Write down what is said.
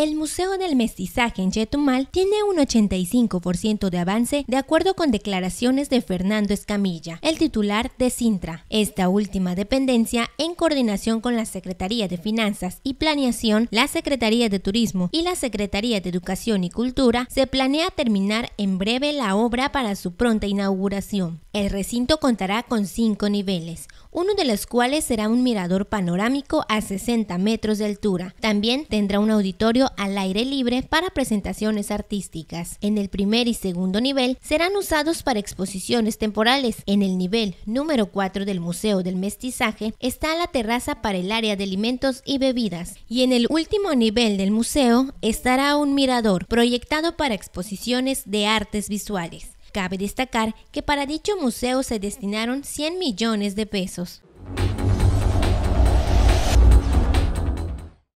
El Museo del Mestizaje en Chetumal tiene un 85% de avance de acuerdo con declaraciones de Fernando Escamilla, el titular de Sintra. Esta última dependencia, en coordinación con la Secretaría de Finanzas y Planeación, la Secretaría de Turismo y la Secretaría de Educación y Cultura, se planea terminar en breve la obra para su pronta inauguración. El recinto contará con cinco niveles, uno de los cuales será un mirador panorámico a 60 metros de altura. También tendrá un auditorio al aire libre para presentaciones artísticas. En el primer y segundo nivel serán usados para exposiciones temporales. En el nivel número 4 del Museo del Mestizaje está la terraza para el área de alimentos y bebidas. Y en el último nivel del museo estará un mirador proyectado para exposiciones de artes visuales. Cabe destacar que para dicho museo se destinaron 100 millones de pesos.